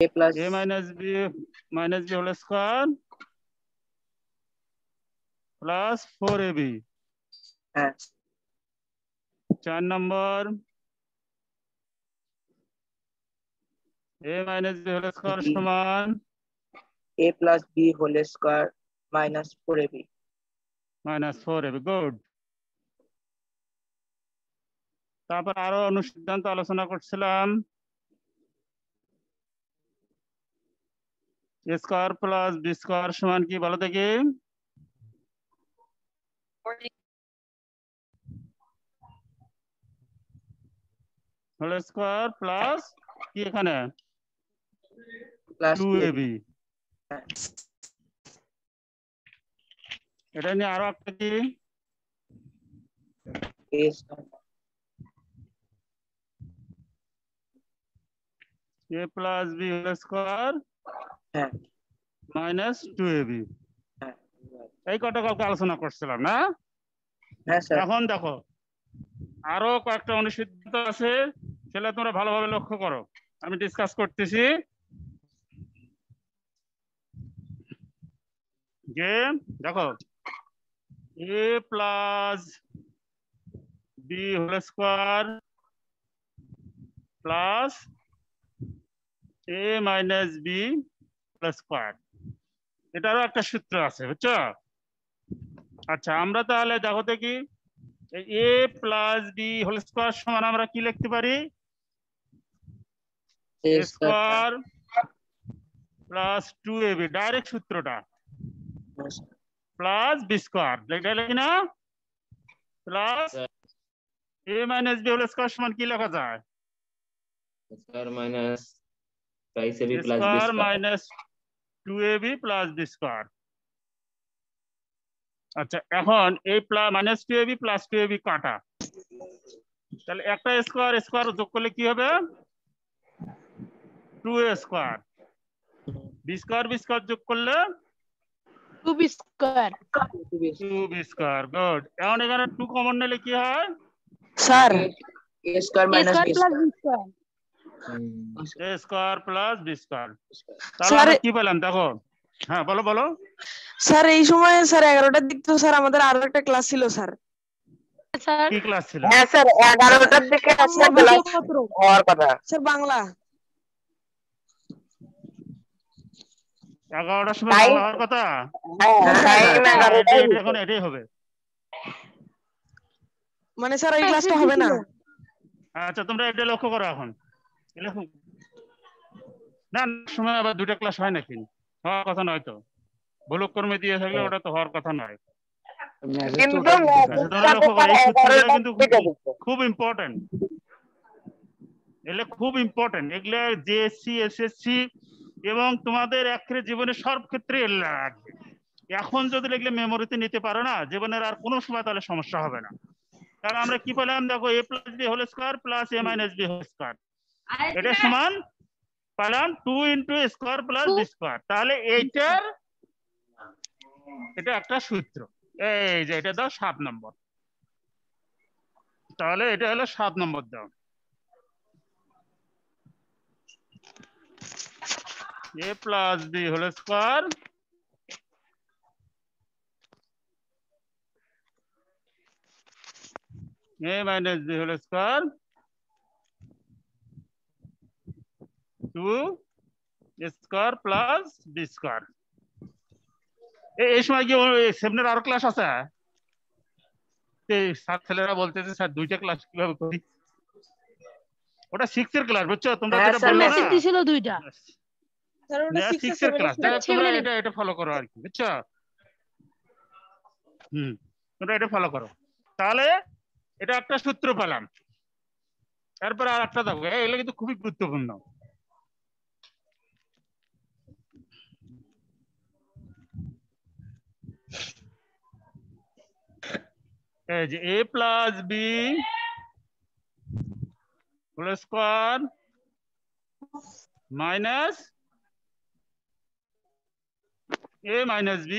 a plus a minus b minus b whole square plus 4ab হ্যাঁ। চার নম্বর A minus B whole সমান A plus B whole square minus four AB minus four AB good তারপর আরো অনুসিদ্ধান্ত আলোচনা করছিলাম স্কোয়ার প্লাস বি স্কোয়ার সমান কি বলো দেখি হোল স্কোয়ার প্লাস কি এখানে টু এবি এটা নিয়ে আরো একটা কি a plus b whole square হ্যাঁ। মাইনাস টু এবি হ্যাঁ, এই কটা কালকে আলোচনা করছিলাম না হ্যাঁ, এখন দেখো আরো কয়েকটা অনুসিদ্ধান্ত আছে সেটা তোমরা ভালোভাবে লক্ষ্য করো আমি ডিসকাস করতেছি যে দেখো এ plus B whole square plus এ মাইনাস বি প্লাস এটারও একটা সূত্র আছে বুঝছো আচ্ছা আমরা তাহলে দেখো দেখি A plus B whole square সমান আমরা কি লিখতে পারি স্কোয়ার প্লাস টু এ বি ডাইরেক্ট সূত্রটা প্লাস বি স্কোয়ার লেখা না প্লাস এ মাইনাস বি হোল স্কোয়ার সমান কি লেখা যায় square minus square minus two A B plus square আচ্ছা এখন এই plus minus two A B plus two A B কাটা তাহলে একটা স্কোয়ার স্কোয়ার যোগ করলে কি হবে two A square B square B যোগ করলে two B square two B good এখন এখানে টু কমন নিলে কি হয় sir A square minus B square plus B square কি দেখো হ্যাঁ বলো বলো স্যার এই সময় স্যার এগারোটার দিক তো স্যার আমাদের আরো একটা ক্লাস ছিল স্যার হওয়ার কথা এখন এটাই হবে মানে স্যার এই ক্লাসটা হবে না আচ্ছা তোমরা এটা লক্ষ্য করো এখন না সময় আবার দুটা ক্লাস হয় নাকি হওয়ার কথা নয় তো ভুলক কর্মে দিয়ে থাকলে হ্যাঁ। ওটা তো হওয়ার কথা নয় খুব ইম্পর্টেন্ট এগুলো খুব ইম্পর্টেন্ট এগুলো জেএসসি এসএসসি এবং তোমাদের একরে জীবনের সব ক্ষেত্রে এগুলো লাগবে এখন যদি এগুলো মেমোরিতে নিতে পারো না জীবনের আর কোনো সময় তাহলে সমস্যা হবে না কারণ আমরা কি পেলাম দেখো এ plus B whole square plus এ মাইনাস বি হোল স্কোয়ার এটা সমান পালাম two into square plus square তাহলে এইটার এটা একটা সূত্র এই যে এটা দাও সাত নম্বর তাহলে এটা হলো সাত নম্বর দাও a plus b whole square a minus b whole square two square এই সময় কি সেমনের আরো ক্লাস আছে স্যার ছেলেরা স্যার দুইটা ক্লাস কিভাবে করি ওটা সিক্স এর ক্লাস বুঝছো তোমরা হ্যাঁ, যেটা বললে দুইটা সিক্স এর ক্লাস তোমরা এটা এটা ফলো করো আর কি বুঝছো হুম তোমরা এটা ফলো করো তাহলে এটা একটা সূত্র পেলাম তারপরে আর একটা দেখো এগুলো কিন্তু খুবই গুরুত্বপূর্ণ is a plus b whole square minus a minus b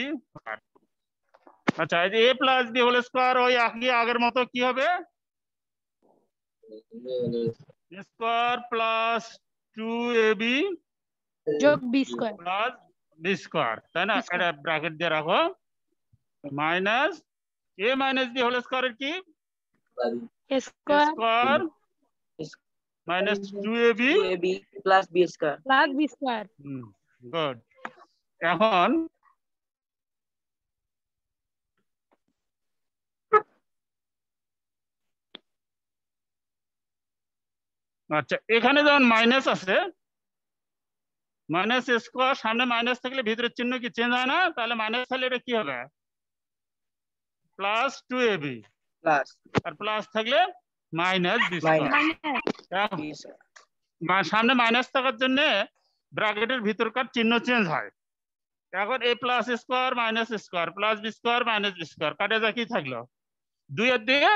আচ্ছা এই যে a plus b whole square ওই আগে আগের মতো কি হবে স্কয়ার প্লাস 2ab যোগ b square plus b square তাই না এটা ব্র্যাকেট দিয়ে রাখো minus a - b whole square এর কি square square - 2ab + b square + b square হুম গুড এখন আচ্ছা এখানে যখন माइनस আছে माइनस स्क्वायर সামনে माइनस থাকলে ভিতরের চিহ্ন কি চেঞ্জ হয় না তাহলে माइनस থাকলে কি হবে প্লাস টু এ বি আর প্লাস থাকলে মাইনাস বি সামনে মাইনাস থাকার জন্য ব্র্যাকেটের ভিতরকার চিহ্ন চেঞ্জ হয় এখন a plus square minus square plus B square minus b square কাটে যা কি থাকলো দুই এর দিকে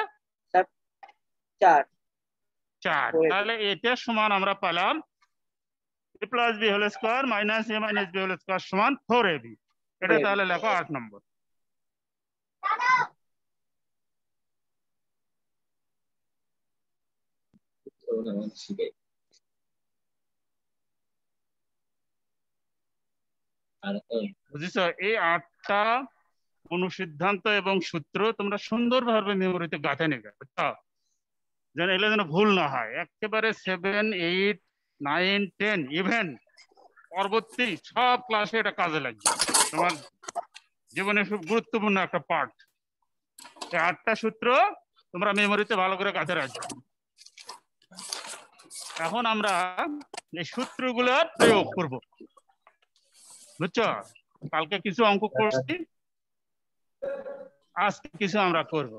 চার চার তাহলে এটা সমান আমরা পেলাম a plus B whole square minus a minus B whole square সমান ফোর এ বি এটা তাহলে লেখো আট নম্বর করুন এবং শিখে বুঝেছ এই আটটা অনুসিদ্ধান্ত এবং সূত্র তোমরা ভাবে মেমোরিতে গাঁথে নেবে যেন এলে যেন ভুল না হয় একেবারে seven eight nine ten even পরবর্তী সব ক্লাসে এটা কাজে লাগবে তোমার জীবনে খুব গুরুত্বপূর্ণ একটা পার্ট আটটা সূত্র তোমরা মেমোরিতে ভালো করে গাঁথে রাখবে এখন আমরা এই সূত্রগুলো প্রয়োগ করব বুঝছো কালকে কিছু অঙ্ক করছি আজকে কিছু আমরা করব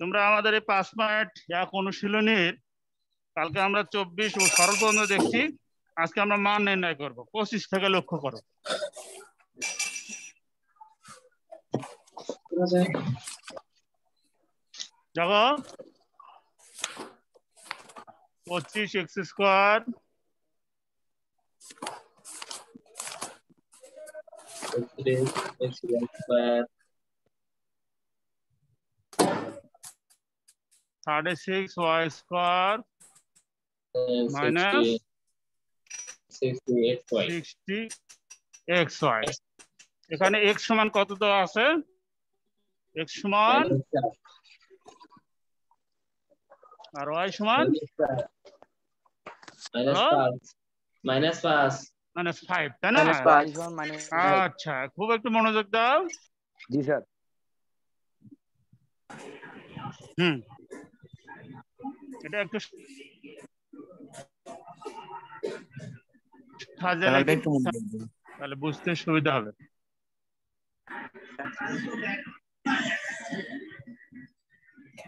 তোমরা আমাদের এই পাঁচ মিনিট এক অনুশীলনের কালকে আমরা চব্বিশ ও সরলবন্ধ দেখছি আজকে আমরা মান নির্ণয় করব পঁচিশ থেকে লক্ষ্য করো জগ পঁচিশ x square thirty six y square minus sixty x y এখানে এক্স সমান কত দেওয়া আছে এক্স সমান আর ওয়াই সমান মাইনাস পাঁচ মাইনাস ফাইভ তাই না আচ্ছা খুব একটু মনোযোগ দাও জি স্যার হুম এটা একটু তাহলে বুঝতে সুবিধা হবে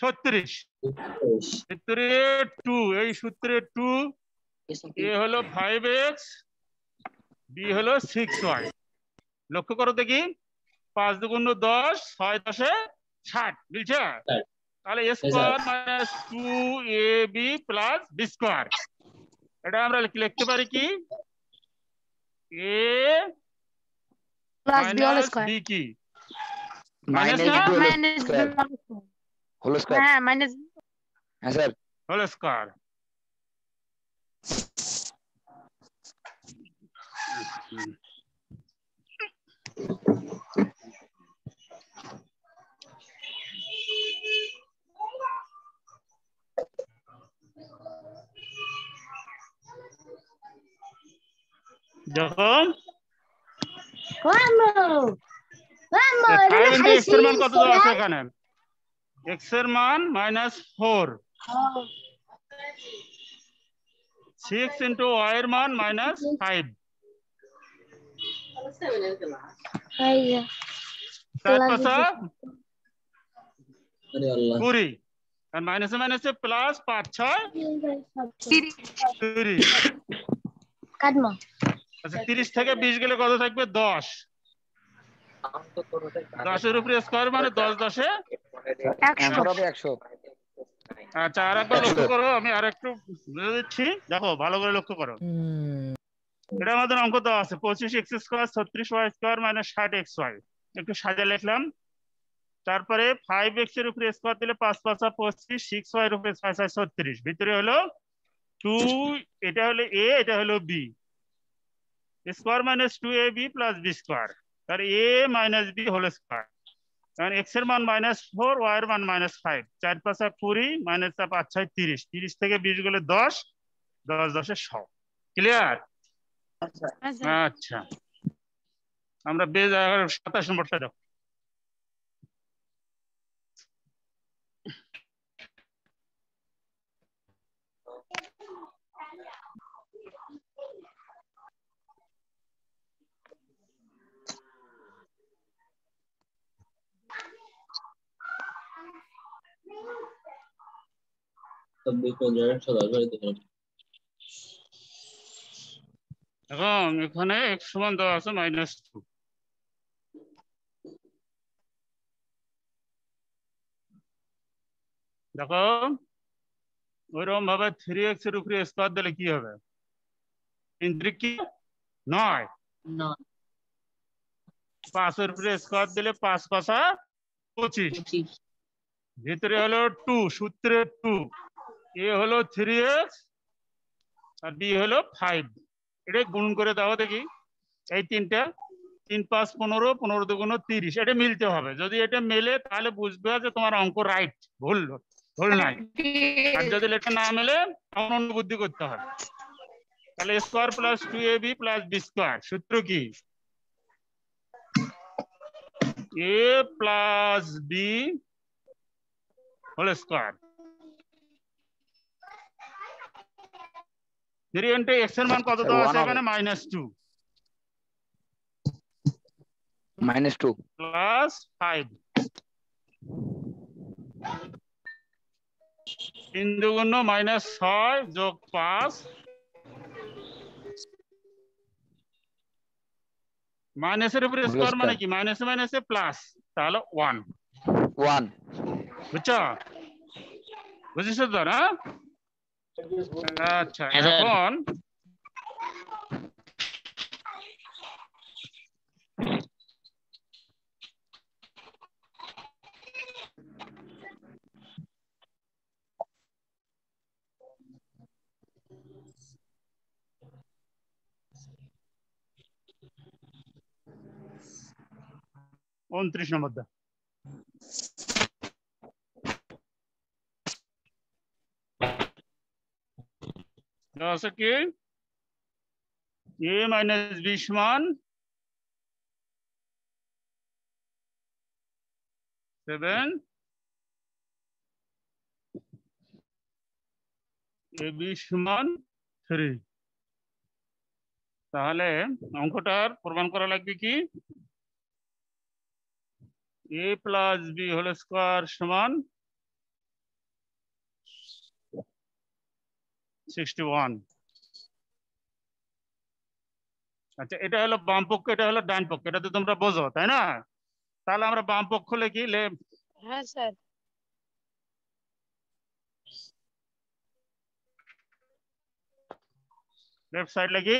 ছত্রিশ সূত্রে টু এই সূত্রে টু এ হলো ফাইভ এক্স বি হলো সিক্স ওয়াই লক্ষ্য করো দেখি পাঁচ দুগুণ দশ ছয় দশে ষাট বুঝছে হ্যাঁ। তাহলে a square minus two A B plus B square এটা আমরা লিখতে পারি কি এ প্লাস বি কি minus Hello, Scott. Ah, my name is... Yes, sir. Hello, Scott. Vamos, vamos, vamos, vamos, vamos, vamos, vamos, vamos, x এর মান minus four six into y এর মান মাইনাস ফাইভ সাত পাঁচা কুড়ি আর মাইনাসে মাইনাসে প্লাস পাঁচ ছয় তিরিশ আচ্ছা তিরিশ থেকে বিশ গেলে কত থাকবে দশ দশের উপরে স্কোয়ার মানে দশ দশে একশো হ্যাঁ, আচ্ছা আর একবার লক্ষ্য করো আমি আর একটু বুঝে দিচ্ছি দেখো ভালো করে লক্ষ্য করো এটা আমাদের অঙ্ক দেওয়া আছে পঁচিশ এক্স স্কোয়ার ছত্রিশ ওয়াই স্কোয়ার মানে ষাট এক্স ওয়াই একটু সাজা লিখলাম তারপরে ফাইভ এক্স এর উপরে স্কোয়ার দিলে পাঁচ পাঁচ পঁচিশ সিক্স ওয়াই এর উপরে ছয় ছয় ছত্রিশ ভিতরে হলো টু এটা হলো এ এটা হলো b square minus two A B plus B square তার a minus B whole square কারণ এক্স এর মান মাইনাস ফোর ওয়াই এর মান মাইনাস ফাইভ চার পাঁচ এক কুড়ি মাইনাস চার পাঁচ ছয় তিরিশ তিরিশ থেকে বিশ গেলে দশ দশ দশে শ ক্লিয়ার আচ্ছা।, আচ্ছা।, আচ্ছা আমরা বেজ সাতাশ নম্বরটা দেখো এবং এখানে x সমান দেওয়া আছে মাইনাস টু দেখো ওইরকম ভাবে থ্রি এক্স এর উপরে স্কোয়ার দিলে কি হবে ইন্দ্রিক কি নয় পাঁচের উপরে স্কোয়ার দিলে পাঁচ পাঁচা পঁচিশ ভিতরে হলো টু সূত্রে টু এ হলো থ্রি এক্স আর বি হলো ফাইভ এটা গুণ করে দাও দেখি এই তিনটা তিন পাঁচ পনেরো পনেরো দুগুণ তিরিশ এটা মিলতে হবে যদি এটা মেলে তাহলে বুঝবে যে তোমার অঙ্ক রাইট ভুল ভুল নাই আর যদি এটা না মেলে অন্য বুদ্ধি করতে হবে তাহলে square plus two A B plus B square সূত্র কি a plus B whole square three into এর মান কত দেওয়া আছে এখানে মাইনাস টু মাইনাস তিন দুগুণ মাইনাস ছয় যোগ পাঁচ মাইনাসের উপরে স্কোয়ার মানে কি মাইনাস মাইনাসে প্লাস তাহলে ওয়ান ওয়ান বুঝছো বুঝেছো তো না আচ্ছা এখন উনত্রিশ নম্বর দা আসকে a - b = 7 a b = 3 তাহলে অঙ্কটার প্রমাণ করা লাগবে কি a + b होल स्क्वायर = 61 আচ্ছা এটা হলো বাম পক্ষ এটা হলো ডান পক্ষ এটা তো তোমরা বোঝো তাই না তাহলে আমরা বাম পক্ষ লিখি লেফট হ্যাঁ স্যার लेफ्ट साइड लगी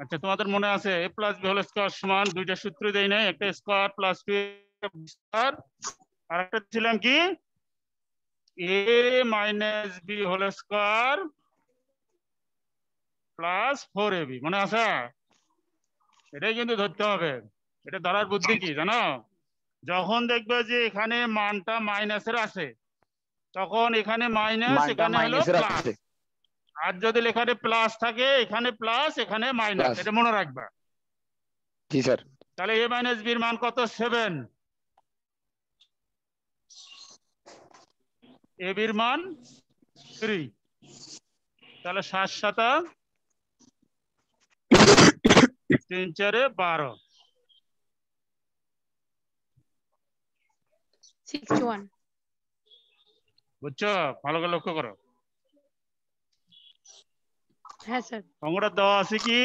আচ্ছা তোমাদের মনে আছে a plus B whole square সমান দুইটা সূত্র দেই নাই একটা স্কয়ার প্লাস টু স্কয়ার আরেকটা ছিলাম কি a minus B whole square plus আছে এটাই কিন্তু ধরতে হবে এটা ধরার বুদ্ধি কি জানো যখন দেখবে যে এখানে মানটা মাইনাসের আছে তখন এখানে মাইনাস এখানে হলো প্লাস আর যদি লেখাতে প্লাস থাকে এখানে প্লাস এখানে মাইনাস এটা মনে রাখবা জি স্যার তাহলে এ মাইনাস বির মান কত সেভেন এবির মান থ্রি তাহলে সাত সাতা তিন চারে বারো বুঝছো ভালো করে লক্ষ্য করো হ্যাঁ স্যার দেওয়া আছে কি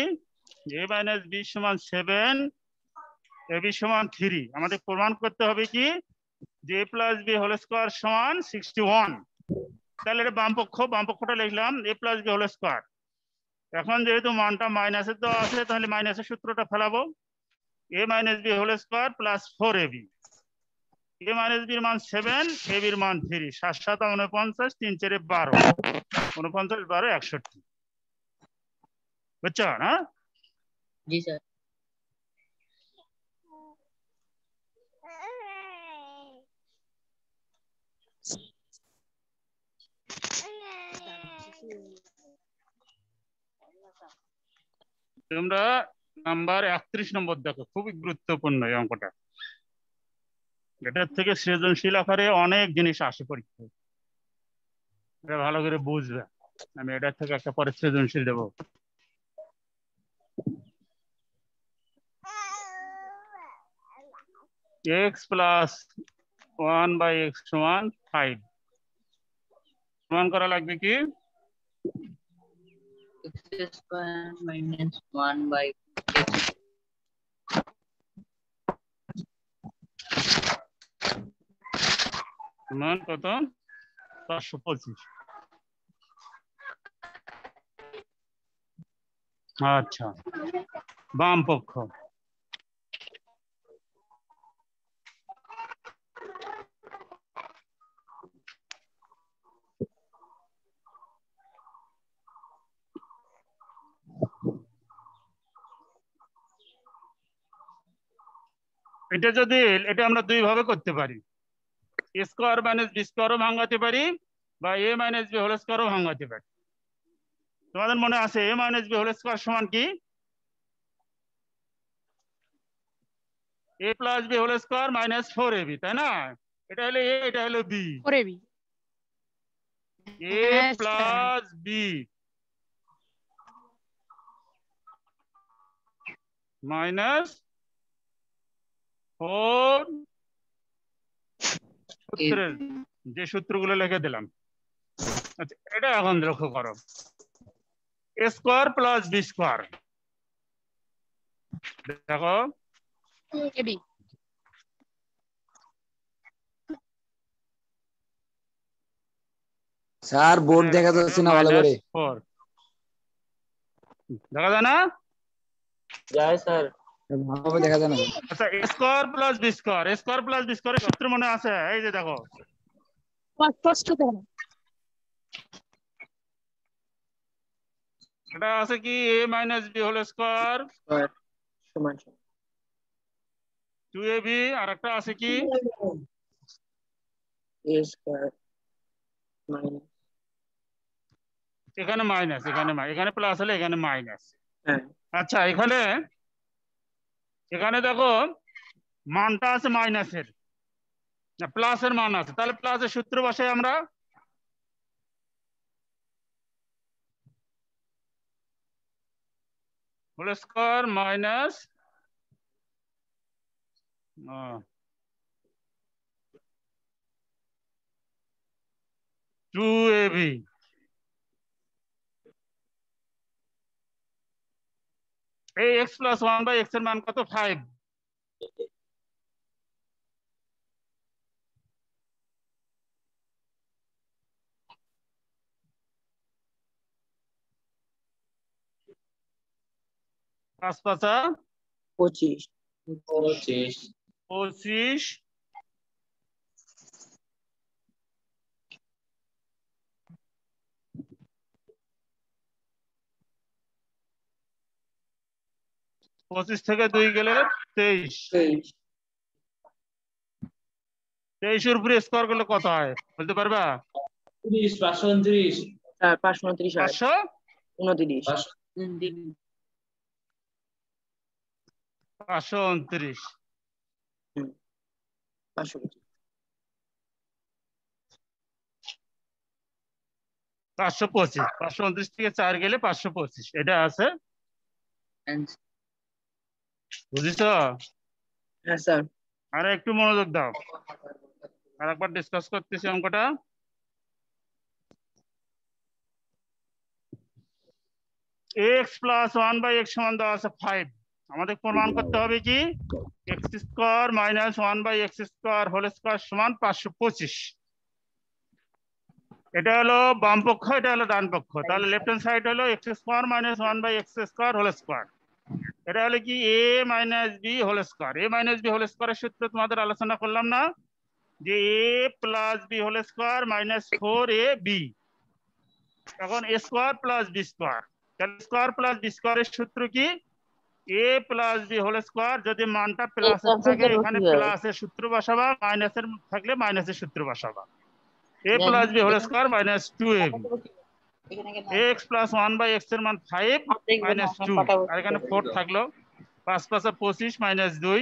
এ মাইনাস বি সমান সেভেন বি সমান থ্রি আমাদের প্রমাণ করতে হবে কি জে প্লাস বি হোল স্কোয়ার সমান সিক্সটি ওয়ান তাহলে এটা বামপক্ষ বামপক্ষটা লিখলাম a plus B whole square এখন যেহেতু মানটা মাইনাসের দেওয়া আছে তাহলে মাইনাসের সূত্রটা ফেলাবো a minus B whole square plus four a b a minus বির মান সেভেন এ বির মান থ্রি সাত সাত উনপঞ্চাশ তিন চারে বারো উনপঞ্চাশ বারো একষট্টি বুঝছো না জি স্যার তোমরা নাম্বার একত্রিশ নম্বর দেখো খুবই গুরুত্বপূর্ণ এই অঙ্কটা এটার থেকে সৃজনশীল আকারে অনেক জিনিস আসে পরীক্ষায় এটা ভালো করে বুঝবে আমি এটার থেকে একটা পরে সৃজনশীল দেবো x plus one by x one five সমান করা লাগবে কি x square minus 1 by x. Man, what is it? Okay. Bam, pokok. এটা যদি এটা আমরা দুই ভাবে করতে পারি স্কোয়ার মাইনাস বি স্কোয়ারও ভাঙাতে পারি বা এ মাইনাস বি হোল স্কোয়ারও ভাঙাতে পারি তোমাদের মনে আছে a minus B whole square সমান কি a plus B whole square minus four a b তাই না এটা হলো এ এটা হলো b four a b a plus b minus কোন সূত্রের যে সূত্রগুলো লিখে দিলাম আচ্ছা এটা এখন লক্ষ্য করো স্কোয়ার প্লাস বি স্কোয়ার দেখো স্যার বোর্ড দেখা যাচ্ছে না ভালো করে দেখা যায় না যায় স্যার वहां पे দেখা যায় না আচ্ছা a square plus b square a square plus b square সূত্র মনে আছে এই যে দেখো স্পষ্ট করে এটা আছে কি a b হোল স্কয়ার সমান 2ab আর একটা আছে কি a স্কয়ার মাইনাস এখানে মাইনাস এখানে এখানে প্লাস হলে এখানে মাইনাস আচ্ছা এখানে এখানে দেখো মানটা আছে মাইনাসের এর মান আছে তাহলে এর সূত্র বসাই আমরা স্কোয়ার মাইনাস টু এবি এই x plus one by x এর মান কত ফাইভ পাঁচ পাঁচা পঁচিশ পঁচিশ পঁচিশ পঁচিশ থেকে দুই গেলে তেইশ তেইশের উপরে স্কোয়ার করলে কত হয় বলতে পারবা পাঁচশো পাঁচশো উনত্রিশ পাঁচশো পাঁচশো পঁচিশ পাঁচশো উনত্রিশ থেকে চার গেলে পাঁচশো পঁচিশ এটা আছে বুঝেছো হ্যাঁ স্যার আর একটু মনোযোগ দাও আর একবার ডিসকাস করতেছি অঙ্কটা x plus one by x সমান দেওয়া আছে ফাইভ আমাদের প্রমাণ করতে হবে কি x square minus one by x square whole square সমান পাঁচশো পঁচিশ এটা হলো বাম পক্ষ এটা হলো ডান পক্ষ তাহলে লেফট হ্যান্ড সাইড হলো x square minus one by x square whole square এটা হলো কি a minus B whole square a minus B whole স্কোয়ারের সূত্র তোমাদের আলোচনা করলাম না যে a plus B whole square minus four a b এখন a square plus B square তাহলে স্কোয়ার প্লাস বি স্কোয়ারের সূত্র কি a plus B whole square যদি মানটা প্লাস থাকে এখানে প্লাসের সূত্র বসাবা মাইনাসের থাকলে মাইনাসের সূত্র বসাবা a plus B whole square minus two A b x plus one by x এর মান ফাইভ মাইনাস টু আর এখানে ফোর থাকলো পাঁচ পাঁচ পঁচিশ মাইনাস দুই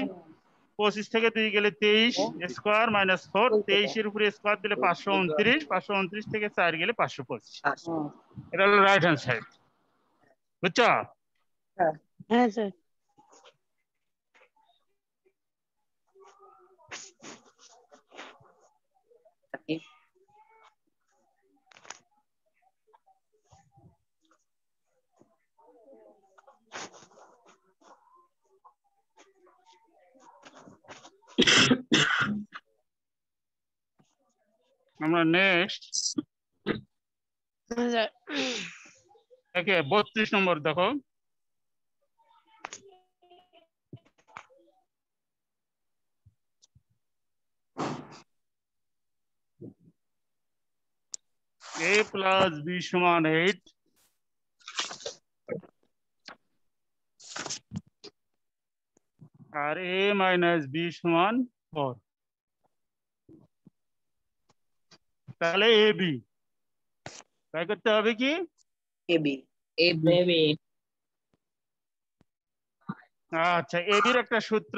পঁচিশ থেকে দুই গেলে তেইশ স্কোয়ার মাইনাস ফোর তেইশের উপরে স্কোয়ার দিলে পাঁচশো উনত্রিশ পাঁচশো উনত্রিশ থেকে চার গেলে পাঁচশো পঁচিশ এটা হলো রাইট হ্যান্ড সাইড বুঝছো হ্যাঁ স্যার আমরা নেক্সট আচ্ছা। দেখে বত্রিশ নম্বর দেখো এ প্লাস বি সমান এইট আর এ মাইনাস বি সমান ফোর তাহলে এ বি তাই করতে হবে কি এ বি এ বি আচ্ছা এবির একটা সূত্র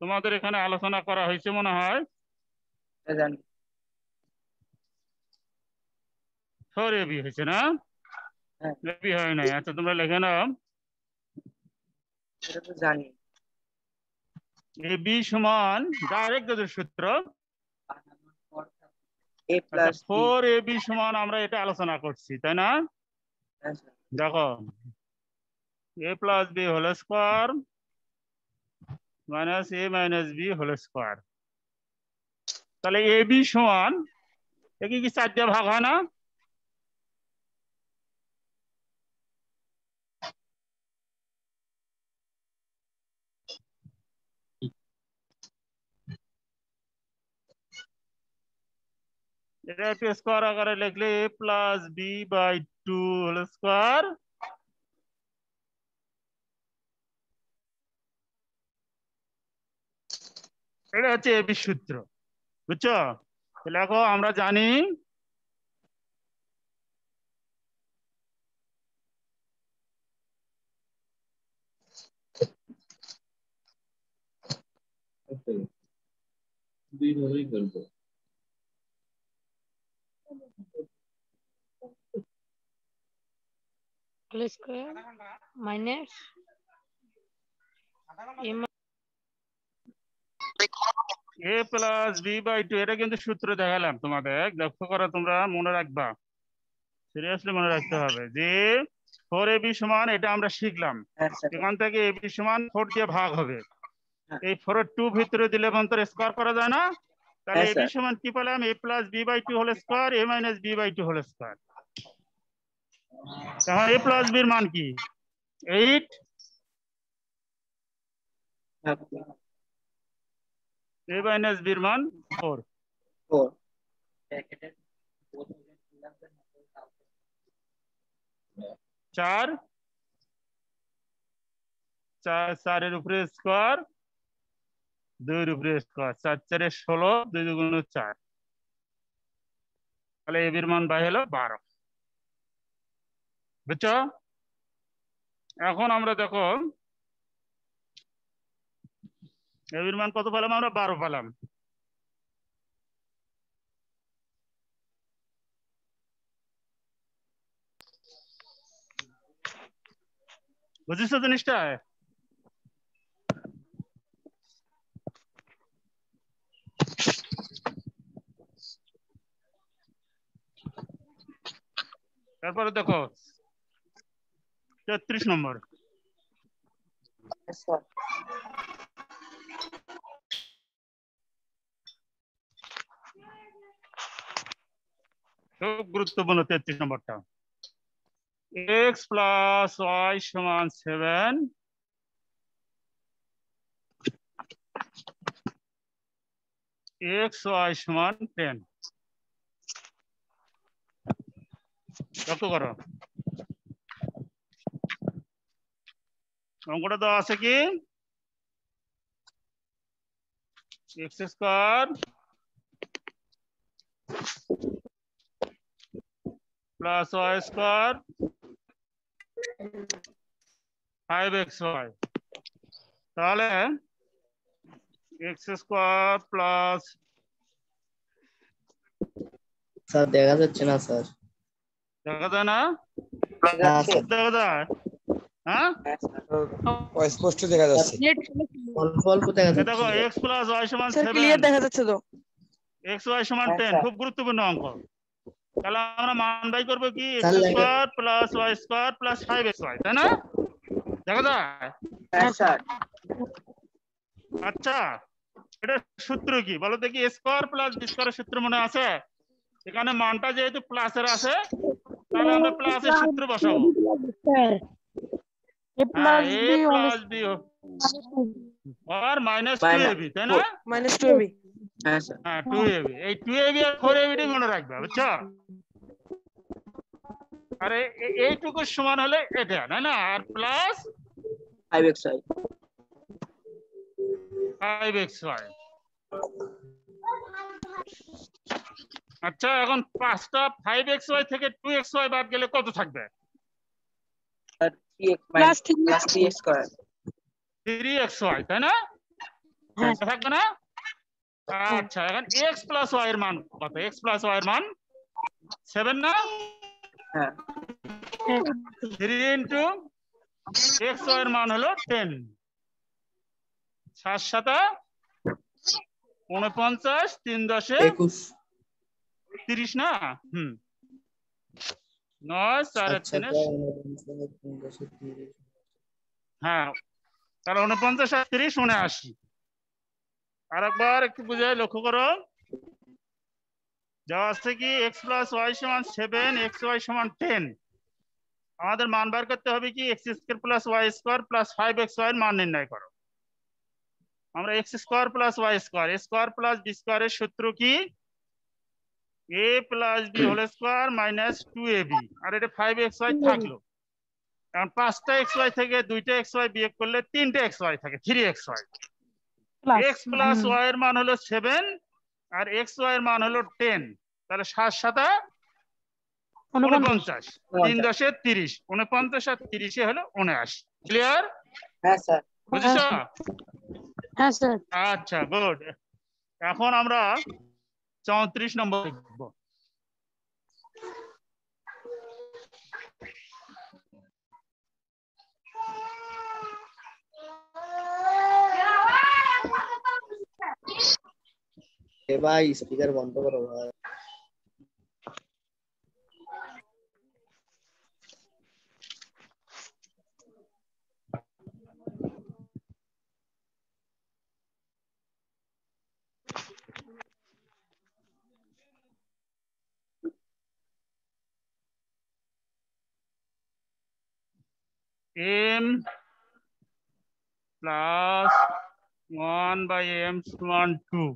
তোমাদের এখানে আলোচনা করা হয়েছে মনে হয় ফোর এবি হয়েছে না এবি হ্যাঁ। হয় নাই আচ্ছা তোমরা লেখে নাও জানি এবি সমান ডাইরেক্ট সূত্র আচ্ছা, সমান আমরা এটা আলোচনা করছি তাই না আচ্ছা। দেখো এ plus B whole minus a minus B whole square তাহলে বি সমান এ কি চার দিয়ে ভাগ হয় না এটা একটু স্কোয়ার আকারে লিখলে a plus b by two whole square এটা হচ্ছে এবি সূত্র বুঝছো দেখো আমরা জানি দুই ভাবেই করবো whole square minus a plus b by two এটা কিন্তু সূত্র দেখালাম তোমাদের লক্ষ্য করো তোমরা মনে রাখবা সিরিয়াসলি মনে রাখতে হবে যে ফোর এ সমান এটা আমরা শিখলাম হ্যাঁ, সেখান থেকে এ সমান ফোর দিয়ে ভাগ হবে হ্যাঁ। এই ফোর টু ভিতরে দিলে অন্তর স্কোয়ার করা যায় না তাহলে এ হ্যাঁ, সমান কি পেলাম a plus b by two whole square a minus b by two whole square তাহলে এ প্লাস মান কি এইট এ মাইনাস বির মান ফোর চার চার চারের উপরে স্কোয়ার দুইয়ের উপরে স্কোয়ার চার ষোলো দুই দুগুণ চার তাহলে এবির মান বাই হলো বারো বুঝছো এখন আমরা দেখো এবির মান কত পেলাম আমরা বারো পেলাম বুঝেছো জিনিসটা তারপরে দেখো তেত্রিশ নম্বর খুব গুরুত্বপূর্ণ তেত্রিশ নম্বরটা এক্স প্লাস ওয়াই সমান সেভেন এক্স ওয়াই সমান টেন লক্ষ্য করো অঙ্কটা দেওয়া আছে কি x square plus y square five x y তাহলে এক্স স্কোয়ার প্লাস স্যার দেখা যাচ্ছে না স্যার দেখা যায় না দেখা যায় হ্যাঁ স্পষ্ট দেখা যাচ্ছে অল্প অল্প দেখা যাচ্ছে দেখো আচ্ছা। খুব গুরুত্বপূর্ণ অঙ্ক মান বাই কি হ্যাঁ, আচ্ছা এটা সূত্র কি বলো দেখি স্কোয়ার প্লাস b সূত্র মনে আছে এখানে মানটা যেহেতু প্লাসের আছে তাহলে আমরা প্লাসের সূত্র বসাবো a plus b এইটুকু সমান হলে এটা না না আর প্লাস ফাইভ এক্স ওয়াই আচ্ছা এখন পাঁচটা ফাইভ এক্স ওয়াই থেকে টু এক্স ওয়াই বাদ গেলে কত থাকবে 3x প্লাস হ্যাঁ। আচ্ছা এখন প্লাস y এর মান কত x প্লাস y মান 7 না হ্যাঁ 3 ইনটু x এর মান হলো 10 7 সাতা 49 3 দশে 21 30 না হম নয় চার আচ্ছা, তিনে হ্যাঁ তাহলে উনপঞ্চাশ আর তিরিশ উনআশি আর একবার একটু বুঝে লক্ষ্য করো যা আসছে কি এক্স প্লাস ওয়াই সমান সেভেন এক্স ওয়াই সমান টেন আমাদের মান বার করতে হবে কি x square plus y square plus five x y মান নির্ণয় করো আমরা x square plus y square square plus b স্কোয়ারের সূত্র কি a plus b whole square minus two A b আর এটা ফাইভ এক্স ওয়াই থাকলো কারণ পাঁচটা এক্স ওয়াই থেকে দুইটা এক্স ওয়াই বিয়োগ করলে তিনটা এক্স ওয়াই থাকে three x y x plus y এর মান হলো সেভেন আর এক্স ওয়াই এর মান হলো টেন তাহলে সাত সাতা উনপঞ্চাশ তিন দশে তিরিশ উনপঞ্চাশ আর তিরিশে হলো 79 ক্লিয়ার হ্যাঁ, হ্যাঁ, হ্যাঁ, স্যার আচ্ছা গুড এখন আমরা চৌত্রিশ নম্বর লিখবো ভাই স্পিকার বন্ধ করো ভাই m plus 1 by m সমান 2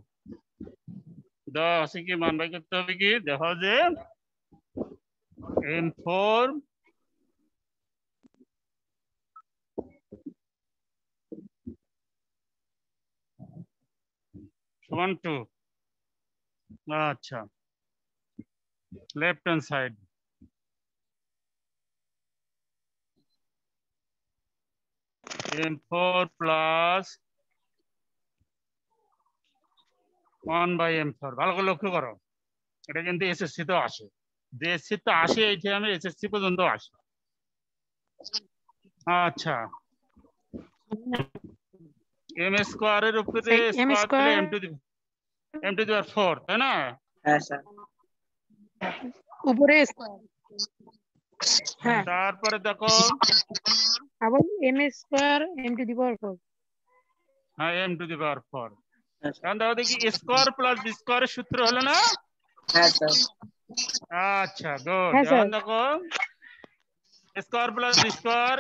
দা আসিকে মান বাই করতে হবে কি দেখো যে m4 সমান 2 আচ্ছা left hand side then 4 plus 1 by m4 ভালো করে লক্ষ্য করো এটা কিন্তু এসএসসি তো আসে বিএসসি তো আসে এই আমি এসএসসি পর্যন্ত আসে আচ্ছা এম স্কয়ার এর উপরে square m to the m to the power 4 তাই না হ্যাঁ, উপরে স্কয়ার তারপরে দেখো এবং m square m to the power 4 হ্যাঁ এম টু দি পাওয়ার 4 এখন দাও দেখি স্কয়ার প্লাস বি স্কয়ার সূত্র হলো না হ্যাঁ স্যার আচ্ছা গুড হ্যাঁ, এখন দেখো square plus B square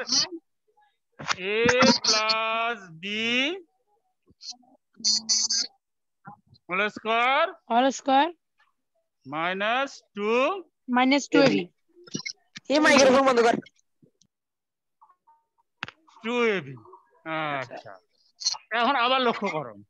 a plus B whole square whole square minus 2 minus 2 এ মাইক্রোফোন বন্ধ কর টু এবি আচ্ছা এখন আবার লক্ষ্য করো দেখো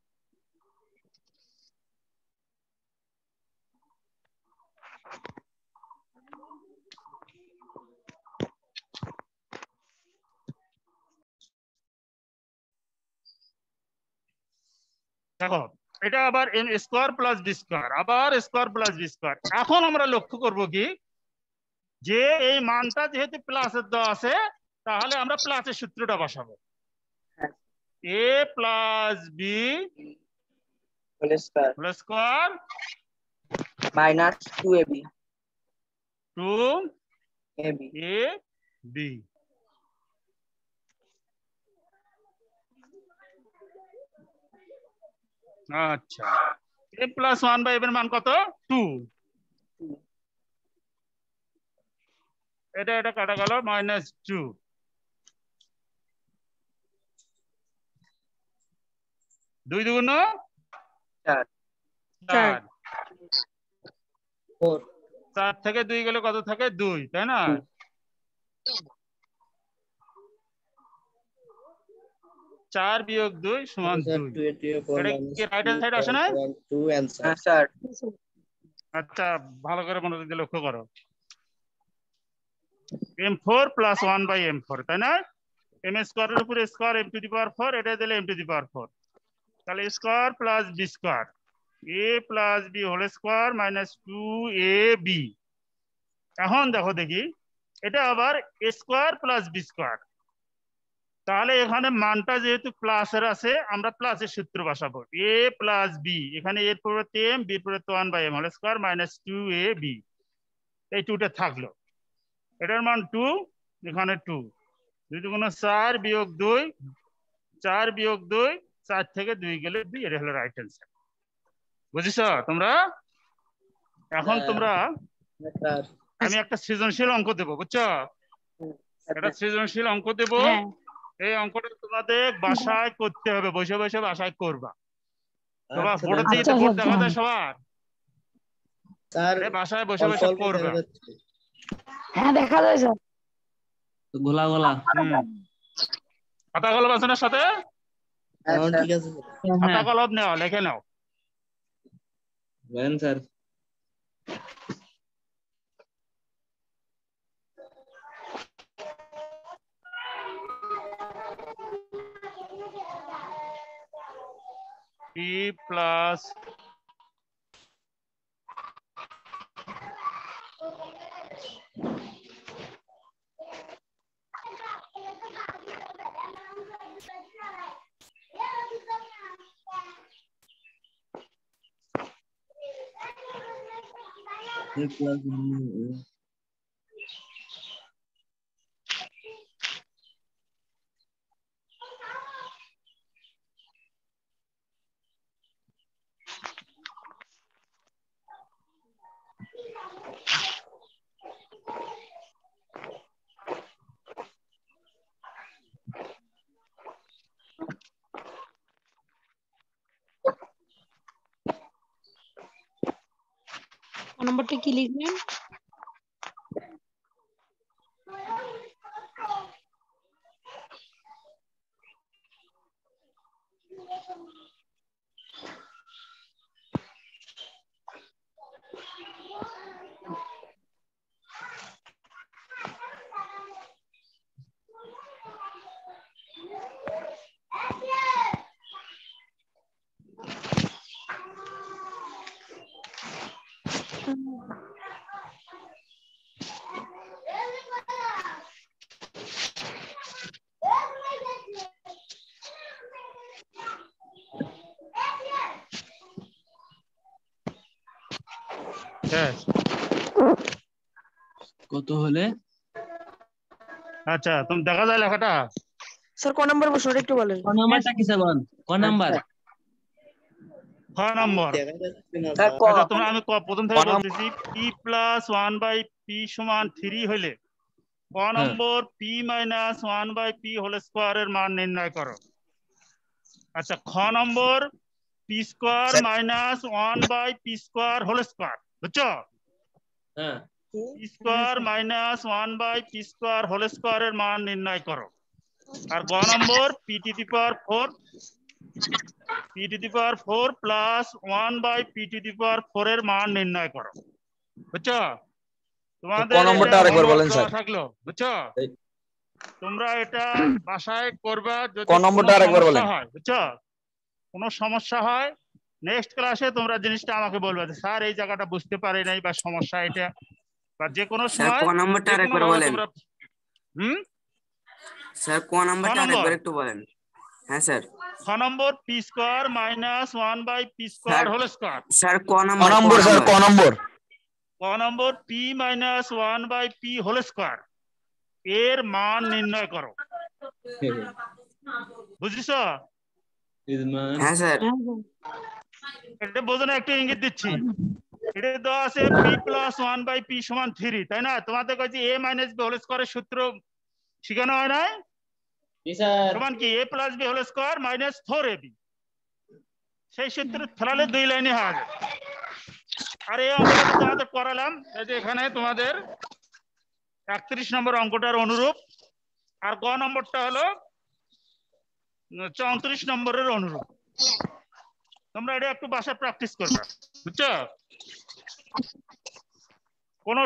এটা আবার n square plus d square আবার স্কোয়ার প্লাস ডি স্কোয়ার এখন আমরা লক্ষ্য করব কি যে এই মানটা যেহেতু প্লাসের দেওয়া আছে তাহলে আমরা প্লাসের সূত্রটা বসাবো a plus b two A b two A b আচ্ছা এ প্লাস ওয়ান বাই মান কত টু এটা এটা কাটা গেল মাইনাস টু দুই দুগুণ চার থেকে দুই গেলে কত থাকে দুই তাই না চার বিয়োগ দুই সমান আসে না হ্যাঁ, আচ্ছা ভালো করে মনে দিয়ে লক্ষ্য করো m four plus one by m four তাই না এম এর উপরে square m to the power four এটা দিলে m to the power four তাহলে square plus B square a plus B whole square minus two A b এখন দেখো দেখি এটা আবার স্কোয়ার প্লাস বি স্কোয়ার তাহলে এখানে মানটা যেহেতু প্লাসের আছে আমরা প্লাসের সূত্র বসাবো এ প্লাস বি এখানে এর পরিবর্তে এম বি পরিবর্তে one by m whole square minus two A b এই টুটা থাকলো এটার মান টু এখানে টু যদি কোনো চার বিয়োগ দুই চার বিয়োগ দুই চার থেকে দুই গেলে দুই এটা হলো রাইট অ্যান্সার বুঝিস তোমরা এখন হ্যাঁ। তোমরা আমি একটা সৃজনশীল অঙ্ক দেব বুঝছো একটা হ্যাঁ। সৃজনশীল অঙ্ক দেব হ্যাঁ। এই অঙ্কটা তোমাদের বাসায় করতে হবে বসে বসে বাসায় করবা তোমরা ফোটো দিয়ে তো ফোটো হবে সবার বাসায় বসে বসে করবা হ্যাঁ দেখা যায় গোলা গোলা পাতা গোলা বাসনের সাথে ঠিক আছে খাতা কলম নাও লিখে নাও বলেন sir p plus Thank you. It doesn't Ilignan. কত হলে আচ্ছা তুমি দেখা যায় লেখাটা স্যার কোন নাম্বার বসুন একটু বলেন কোন নাম্বারটা কি স্যার কোন নাম্বার ছয় নম্বর আচ্ছা তোমরা আমি প্রথম থেকে বলতেছি p plus one by p সমান থ্রি হলে ক নম্বর p minus one by p whole স্কোয়ারের মান নির্ণয় করো আচ্ছা খ নম্বর p square minus one by p square whole square বুঝছো square minus one by p square whole স্কোয়ারের মান নির্ণয় করো আর গ নম্বর p to power four p to four plus one by p to four এর মান নির্ণয় করো তোমাদের কোন কোনো সমস্যা হয় নেক্সট ক্লাসে তোমরা জিনিসটা আমাকে বলবে স্যার এই জায়গাটা বুঝতে পারি নাই বা সমস্যা এটা বা যে কোনো সময় কোন নম্বরটা আরেকবার বলেন স্যার কোন নম্বরটা আরেকবার একটু বলেন হ্যাঁ নম্বর p square minus one by p p minus one by p whole এর মান নির্ণয় করো বুঝিস হ্যাঁ, বোঝানো একটা ইঙ্গিত দিচ্ছি এটা আছে plus one by p three তাই না তোমাদের কাছে এ মাইনাস বি হোল সূত্র শিখানো হয় নাই সমান কি a plus B whole square minus four a b সেই সূত্র ফেলালে দুই লাইনে হয় আর এই অঙ্কটা করালাম এখানে তোমাদের একত্রিশ নম্বর অঙ্কটার অনুরূপ আর গ নম্বরটা হলো চৌত্রিশ নম্বরের অনুরূপ তোমরা এটা একটু বাসায় প্র্যাকটিস করবে বুঝছো কোন